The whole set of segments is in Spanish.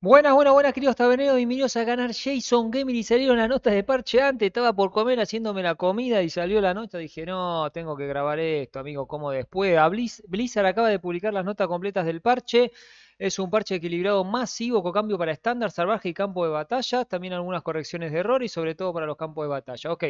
Buenas, buenas, buenas, queridos taberneros. Bienvenidos a ganar Jason Gaming. Y salieron las notas de parche antes. Estaba por comer haciéndome la comida y salió la nota. Dije, no, tengo que grabar esto, amigo, como después. A Blizzard acaba de publicar las notas completas del parche. Es un parche equilibrado masivo con cambio para estándar, salvaje y campo de batalla. También algunas correcciones de error y sobre todo para los campos de batalla. Ok,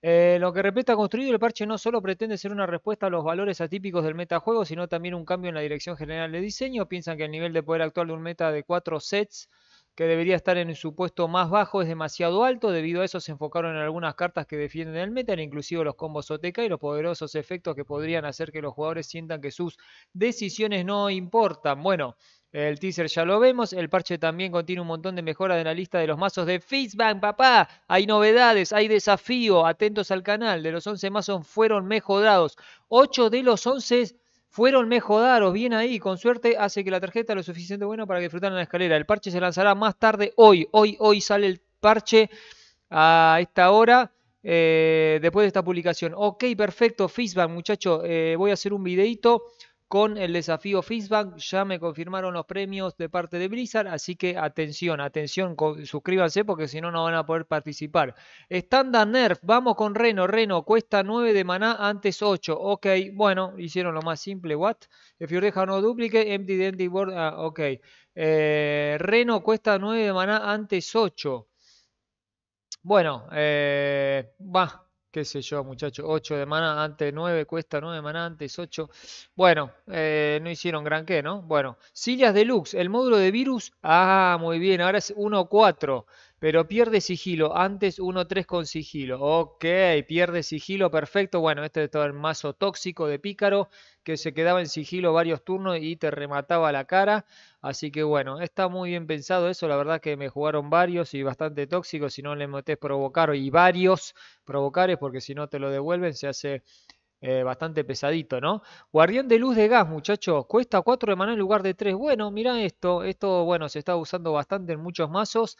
eh, lo que respecta construido, el parche no solo pretende ser una respuesta a los valores atípicos del metajuego, sino también un cambio en la dirección general de diseño. Piensan que el nivel de poder actual de un meta de 4 sets que debería estar en su puesto más bajo es demasiado alto, debido a eso se enfocaron en algunas cartas que defienden el meta, inclusive los combos OTK y los poderosos efectos que podrían hacer que los jugadores sientan que sus decisiones no importan. Bueno, el teaser ya lo vemos. El parche también contiene un montón de mejoras en la lista de los mazos de Fizzbang, papá. Hay novedades, hay desafío. Atentos al canal. De los 11 mazos fueron mejorados. 8 de los 11 fueron mejorados. Bien ahí. Con suerte hace que la tarjeta lo suficiente bueno para que en la escalera. El parche se lanzará más tarde hoy. Hoy, hoy sale el parche a esta hora. Eh, después de esta publicación. Ok, perfecto. Fizzbang, muchachos. Eh, voy a hacer un videito con el desafío Fistbank. Ya me confirmaron los premios de parte de Blizzard, así que atención, atención, suscríbanse porque si no, no van a poder participar. Standard Nerf, vamos con Reno. Reno cuesta 9 de maná, antes 8. Ok, bueno, hicieron lo más simple. What? If no duplique, empty the board. Ah, ok. Eh, Reno cuesta 9 de maná, antes 8. Bueno, eh, va qué sé yo, muchachos, 8 de maná, antes 9, cuesta 9 de maná, antes 8. Bueno, eh, no hicieron gran qué, ¿no? Bueno, Sillas Deluxe, el módulo de virus, ah, muy bien, ahora es 1-4 pero pierde sigilo. Antes 1-3 con sigilo. Ok, pierde sigilo, perfecto. Bueno, este es todo el mazo tóxico de Pícaro que se quedaba en sigilo varios turnos y te remataba la cara. Así que bueno, está muy bien pensado eso. La verdad que me jugaron varios y bastante tóxicos. Si no le metes provocar y varios provocares, porque si no te lo devuelven, se hace eh, bastante pesadito, ¿no? Guardián de luz de gas, muchachos. Cuesta 4 de maná en lugar de 3. Bueno, mira esto. Esto, bueno, se está usando bastante en muchos mazos.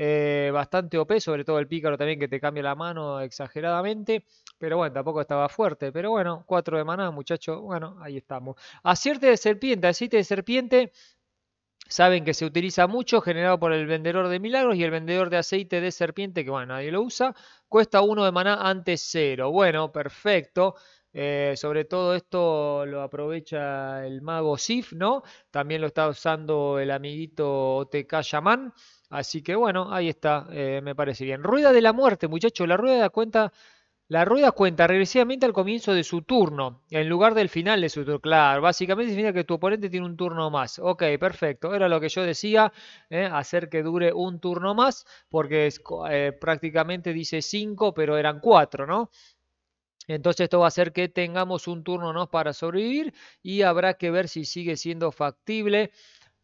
Eh, bastante OP, sobre todo el pícaro también que te cambia la mano exageradamente. Pero bueno, tampoco estaba fuerte. Pero bueno, 4 de maná, muchachos. Bueno, ahí estamos. Acierte de serpiente, aceite de serpiente. Saben que se utiliza mucho, generado por el vendedor de milagros y el vendedor de aceite de serpiente, que bueno, nadie lo usa. Cuesta 1 de maná antes 0. Bueno, perfecto. Eh, sobre todo esto lo aprovecha el mago Sif, ¿no? También lo está usando el amiguito OTK Yaman, Así que bueno, ahí está, eh, me parece bien. Rueda de la muerte, muchachos, la rueda cuenta... La rueda cuenta regresivamente al comienzo de su turno, en lugar del final de su turno. Claro, básicamente significa que tu oponente tiene un turno más. Ok, perfecto. Era lo que yo decía, eh, hacer que dure un turno más, porque es, prácticamente dice 5, pero eran 4, ¿no? Entonces esto va a hacer que tengamos un turno ¿no? para sobrevivir y habrá que ver si sigue siendo factible.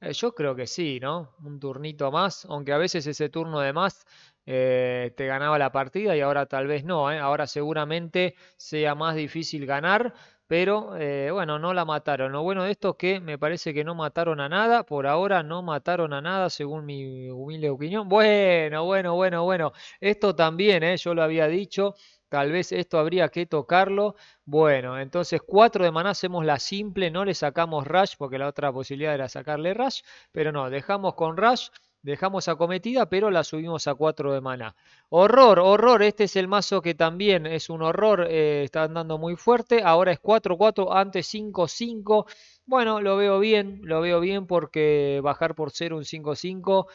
Eh, yo creo que sí, ¿no? Un turnito más, aunque a veces ese turno de más eh, te ganaba la partida y ahora tal vez no. ¿eh? Ahora seguramente sea más difícil ganar, pero eh, bueno, no la mataron. Lo bueno de esto es que me parece que no mataron a nada. Por ahora no mataron a nada, según mi humilde opinión. Bueno, bueno, bueno, bueno. Esto también, yo lo había dicho. Tal vez esto habría que tocarlo. Bueno, entonces 4 de maná hacemos la simple, no le sacamos Rush, porque la otra posibilidad era sacarle Rush, pero no, dejamos con Rush, dejamos acometida, pero la subimos a 4 de maná. Horror, horror, este es el mazo que también es un horror, eh, está andando muy fuerte, ahora es 4-4, antes 5-5. Bueno, lo veo bien, lo veo bien porque bajar por 0 un 5-5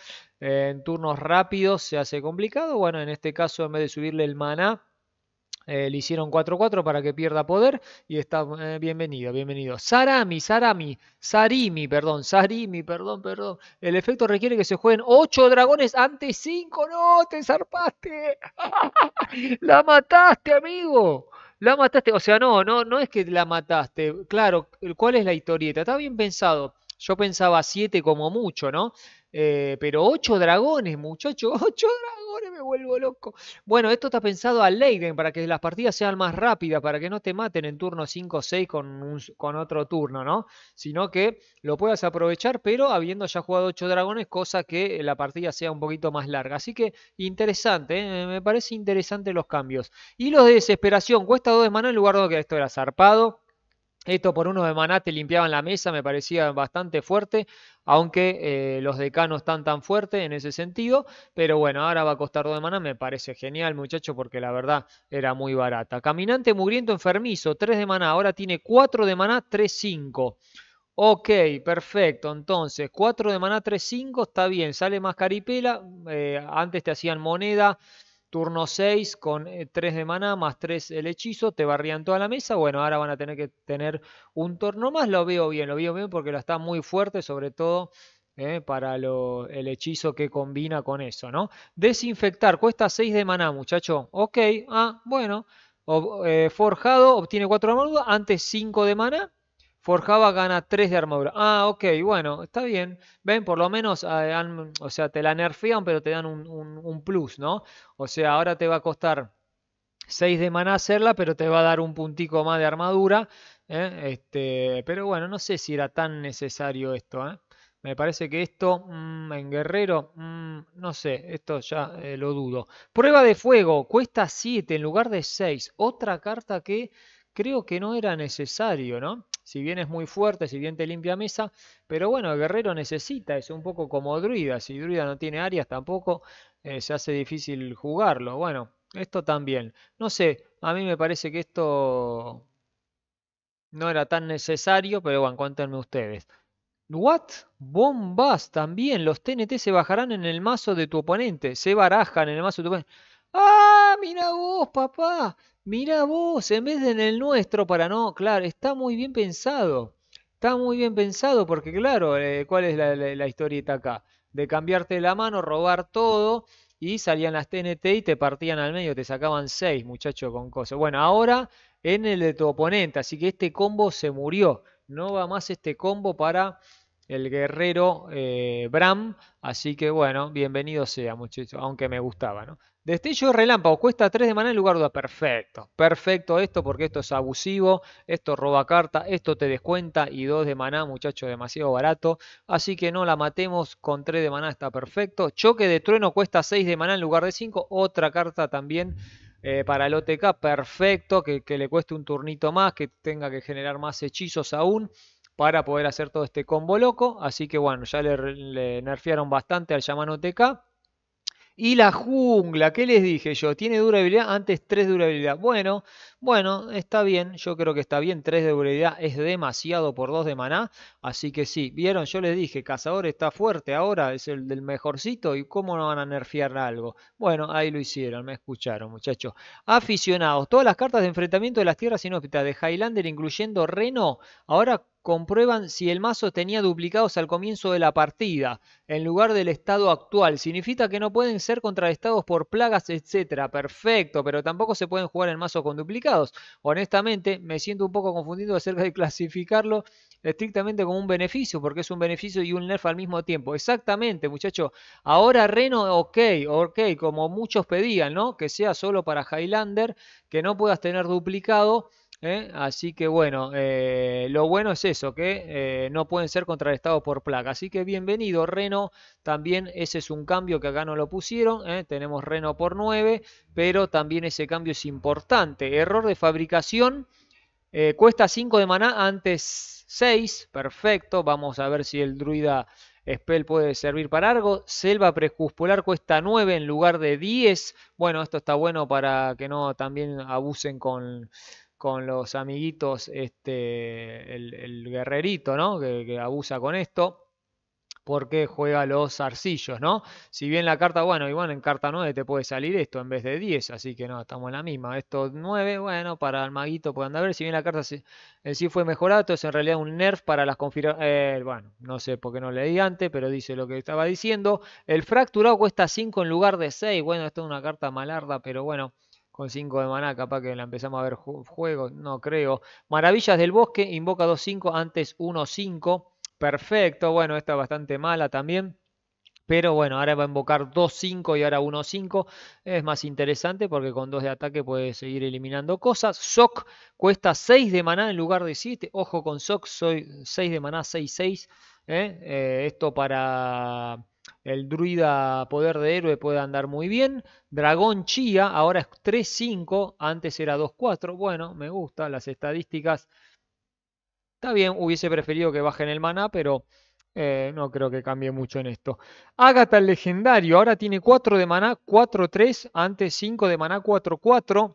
eh, en turnos rápidos se hace complicado. Bueno, en este caso en vez de subirle el maná, eh, le hicieron 4-4 para que pierda poder y está eh, bienvenido, bienvenido. Sarami, Sarami, Sarimi, perdón, Sarimi, perdón, perdón. El efecto requiere que se jueguen 8 dragones antes 5. No, te zarpaste. la mataste, amigo. La mataste, o sea, no, no, no es que la mataste. Claro, ¿cuál es la historieta? Está bien pensado. Yo pensaba 7 como mucho, ¿no? Eh, pero ocho dragones, muchachos, ocho dragones, me vuelvo loco. Bueno, esto está pensado a Leiden para que las partidas sean más rápidas, para que no te maten en turno 5 o 6 con, otro turno, ¿no? Sino que lo puedas aprovechar, pero habiendo ya jugado ocho dragones, cosa que la partida sea un poquito más larga. Así que interesante, ¿eh? me parece interesante los cambios. Y los de desesperación, cuesta 2 de mano en lugar de que esto era zarpado. Esto por uno de Maná te limpiaban la mesa, me parecía bastante fuerte, aunque eh, los decanos están tan fuertes en ese sentido. Pero bueno, ahora va a costar dos de Maná, me parece genial, muchacho, porque la verdad era muy barata. Caminante Mugriento Enfermizo, tres de Maná, ahora tiene cuatro de Maná, tres cinco. Ok, perfecto. Entonces, 4 de maná, 3-5, está bien. Sale más caripela. Eh, antes te hacían moneda Turno 6 con 3 eh, de maná más 3 el hechizo, te barrían toda la mesa. Bueno, ahora van a tener que tener un turno más. Lo veo bien, lo veo bien porque lo está muy fuerte, sobre todo eh, para el hechizo que combina con eso, ¿no? Desinfectar, cuesta 6 de maná, muchacho. Ok, ah, bueno. Eh, forjado obtiene 4 de maná, antes 5 de maná. Forjaba gana 3 de armadura. Ah, ok, bueno, está bien. Ven, por lo menos, eh, o sea, te la nerfean, pero te dan un, plus, ¿no? O sea, ahora te va a costar 6 de maná hacerla, pero te va a dar un puntico más de armadura. ¿eh? Este, pero bueno, no sé si era tan necesario esto. ¿eh? Me parece que esto mm, en guerrero, mm, no sé, esto ya lo dudo. Prueba de fuego, cuesta 7 en lugar de 6. Otra carta que creo que no era necesario, ¿no? Si bien es muy fuerte, si bien te limpia mesa, pero bueno, el guerrero necesita, es un poco como druida. Si druida no tiene áreas tampoco, eh, se hace difícil jugarlo. Bueno, esto también. No sé, a mí me parece que esto no era tan necesario, pero bueno, cuéntenme ustedes. What? Bombas también. Los TNT se bajarán en el mazo de tu oponente. Se barajan en el mazo de tu oponente. ¡Ah! Mira vos, papá. Mirá vos, en vez de en el nuestro, para no, claro, está muy bien pensado. Está muy bien pensado porque, claro, eh, ¿cuál es la, historieta acá? De cambiarte la mano, robar todo y salían las TNT y te partían al medio, te sacaban seis, muchachos, con cosas. Bueno, ahora en el de tu oponente, así que este combo se murió. No va más este combo para el guerrero eh, Bram. Así que bueno, bienvenido sea, muchacho, aunque me gustaba, ¿no? Destello de relámpago, cuesta 3 de maná en lugar de 2. Perfecto, perfecto esto porque esto es abusivo, esto roba carta, esto te descuenta y 2 de maná, muchacho, demasiado barato. Así que no la matemos, con 3 de maná está perfecto. Choque de trueno cuesta 6 de maná en lugar de 5, otra carta también. Eh, para el OTK, perfecto, que, le cueste un turnito más, que tenga que generar más hechizos aún para poder hacer todo este combo loco. Así que bueno, ya le, nerfearon bastante al Yamano OTK. Y la jungla, ¿qué les dije yo? Tiene durabilidad, antes 3 de durabilidad. Bueno, bueno, está bien, yo creo que está bien, 3 de durabilidad es demasiado por 2 de maná, así que sí, vieron, yo les dije, cazador está fuerte ahora, es el del mejorcito, y cómo no van a nerfear algo. Bueno, ahí lo hicieron, me escucharon muchachos. Aficionados, todas las cartas de enfrentamiento de las tierras inhóspitas de Highlander, incluyendo Reno, ahora comprueban si el mazo tenía duplicados al comienzo de la partida, en lugar del estado actual. Significa que no pueden ser contrarrestados por plagas, etc. Perfecto, pero tampoco se pueden jugar en mazo con duplicados. Honestamente, me siento un poco confundido acerca de clasificarlo estrictamente como un beneficio, porque es un beneficio y un nerf al mismo tiempo. Exactamente, muchachos. Ahora Reno, ok, ok, como muchos pedían, ¿no? Que sea solo para Highlander, que no puedas tener duplicado ¿eh? Así que bueno, eh, lo bueno es eso, que eh, no pueden ser contrarrestados por placa. Así que bienvenido Reno, también ese es un cambio que acá no lo pusieron, tenemos Reno por 9, pero también ese cambio es importante. Error de fabricación, cuesta 5 de maná, antes 6, perfecto, vamos a ver si el druida Spell puede servir para algo. Selva prescuspular cuesta 9 en lugar de 10. Bueno, esto está bueno para que no también abusen con con los amiguitos, este, el, guerrerito, ¿no? Que, abusa con esto. Porque juega los zarcillos, ¿no? Si bien la carta, bueno, y bueno en carta 9 te puede salir esto en vez de 10, así que no, estamos en la misma. Esto 9, bueno, para el maguito pueden ver. Si bien la carta sí, fue mejorada, es en realidad un nerf para las configuraciones. Eh, bueno, no sé por qué no leí antes, pero dice lo que estaba diciendo. El fracturado cuesta 5 en lugar de 6. Bueno, esto es una carta malarda, pero bueno con 5 de maná, capaz que la empezamos a ver juego, juegos, no creo. Maravillas del Bosque, invoca 2-5, antes 1-5. Perfecto, bueno, esta bastante mala también. Pero bueno, ahora va a invocar 2-5 y ahora 1-5. Es más interesante porque con 2 de ataque puede seguir eliminando cosas. Sock cuesta 6 de maná en lugar de 7. Ojo con Sock, soy 6 de maná, 6-6. ¿eh? Eh, esto para el druida poder de héroe puede andar muy bien. Dragón Chía, ahora es 3-5, antes era 2-4. Bueno, me gustan las estadísticas. Está bien, hubiese preferido que bajen el maná, pero eh, no creo que cambie mucho en esto. Agatha el legendario, ahora tiene 4 de maná, 4-3, antes 5 de maná, 4-4.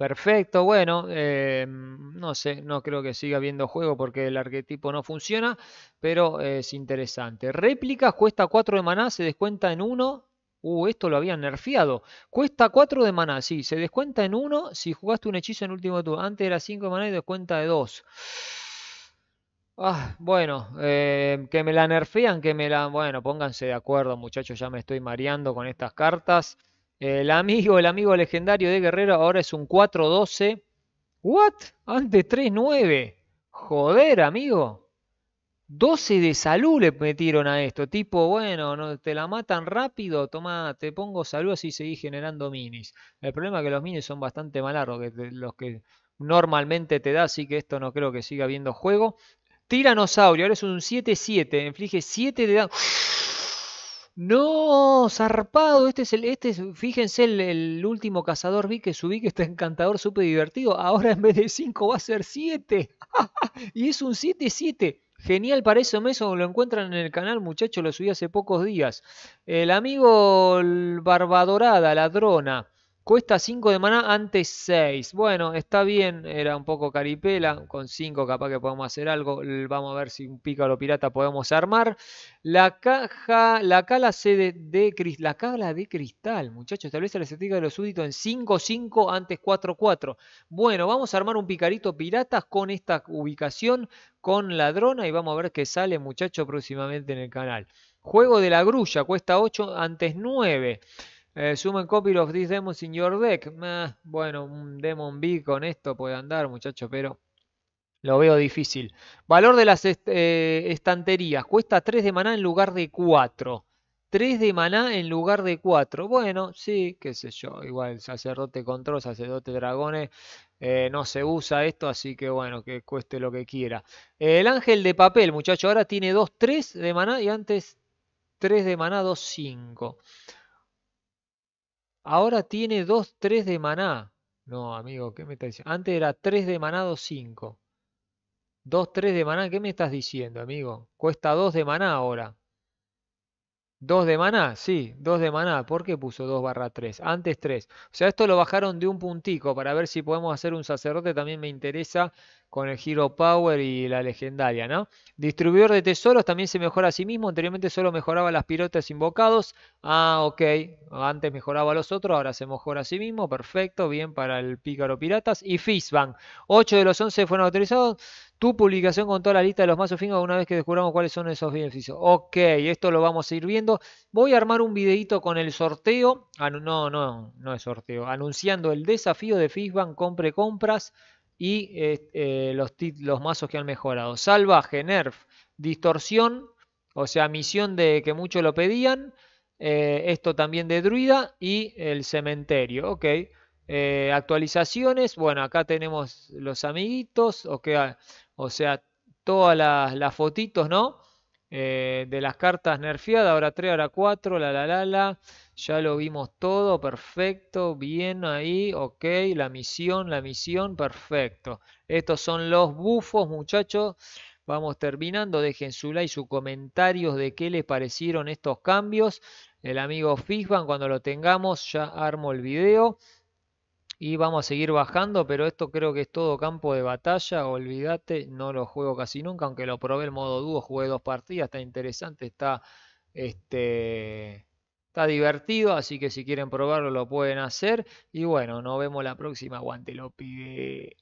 Perfecto, bueno, eh, mm, no sé, no creo que siga habiendo juego porque el arquetipo no funciona, pero eh, es interesante. Réplicas cuesta 4 de maná, se descuenta en 1. Uh, esto lo habían nerfeado. Cuesta 4 de maná, sí, se descuenta en 1 si jugaste un hechizo en último turno. Antes era 5 de maná y descuenta de 2. Ah, bueno, eh, que me la nerfean, que me la... Bueno, pónganse de acuerdo muchachos, ya me estoy mareando con estas cartas. El amigo, el amigo legendario de Guerrero ahora es un 4-12. ¿What? Antes 3-9. Joder, amigo. 12 de salud le metieron a esto. Tipo, bueno, te la matan rápido, toma, te pongo salud así y seguís generando minis. El problema es que los minis son bastante malaros los que normalmente te da, así que esto no creo que siga habiendo juego. Tiranosaurio, ahora es un 7-7, inflige 7 de daño. No, zarpado, este es el, este fíjense el, último cazador vi que subí que está encantador, súper divertido. Ahora en vez de 5 va a ser 7. y es un 7-7. Genial para eso eso lo encuentran en el canal, muchachos, lo subí hace pocos días. El amigo Barbadorada, ladrona. Cuesta 5 de maná antes 6. Bueno, está bien, era un poco caripela. Con 5 capaz que podemos hacer algo. Vamos a ver si un pícaro pirata podemos armar. La caja, la cala de, de, la cala de cristal, muchachos. Establece la estrategia de los súbditos en 5-5 antes 4-4. Bueno, vamos a armar un picarito pirata con esta ubicación, con ladrona. Y vamos a ver qué sale, muchachos, próximamente en el canal. Juego de la grulla, cuesta 8 antes 9. Eh, copy of this demos in your deck. bueno, un Demon B con esto puede andar, muchacho, pero lo veo difícil. Valor de las eh, estanterías. Cuesta 3 de maná en lugar de 4. 3 de maná en lugar de 4. Bueno, sí, qué sé yo. Igual sacerdote control, sacerdote dragones. Eh, no se usa esto, así que bueno, que cueste lo que quiera. El ángel de papel, muchacho, ahora tiene 2, 3 de maná y antes 3 de maná, 2, 5. Ahora tiene 2, 3 de maná. No, amigo, ¿qué me estás diciendo? Antes era 3 de maná, 2, 5. 2, 3 de maná, ¿qué me estás diciendo, amigo? Cuesta 2 de maná ahora. 2 de maná, sí, 2 de maná. ¿Por qué puso 2 barra 3? Antes 3. O sea, esto lo bajaron de un puntico para ver si podemos hacer un sacerdote. También me interesa con el Hero Power y la legendaria, ¿no? Distribuidor de tesoros también se mejora a sí mismo. Anteriormente solo mejoraba las piratas invocados. Ah, ok. Antes mejoraba a los otros, ahora se mejora a sí mismo. Perfecto, bien para el pícaro piratas. Y Fizzbang. 8 de los 11 fueron autorizados tu publicación con toda la lista de los mazos finos una vez que descubramos cuáles son esos beneficios. Ok, esto lo vamos a ir viendo. Voy a armar un videito con el sorteo. no, no, no es sorteo. Anunciando el desafío de Fishbank Compre Compras y eh, los, los mazos que han mejorado. Salvaje, Nerf, Distorsión, o sea, misión de que muchos lo pedían. Eh, esto también de Druida y el cementerio. Ok. Eh, actualizaciones, bueno, acá tenemos los amiguitos, o sea, todas las, las fotitos, ¿no? Eh, de las cartas nerfeadas, ahora 3, ahora 4, la la la la, ya lo vimos todo, perfecto, bien ahí, ok, la misión, la misión, perfecto. Estos son los bufos, muchachos. Vamos terminando, dejen su like, sus comentarios de qué les parecieron estos cambios. El amigo Fisban, cuando lo tengamos, ya armo el video y vamos a seguir bajando, pero esto creo que es todo campo de batalla, olvídate, no lo juego casi nunca, aunque lo probé el modo dúo, jugué dos partidas, está interesante, está, este, está divertido, así que si quieren probarlo lo pueden hacer, y bueno, nos vemos la próxima, aguante lo pide.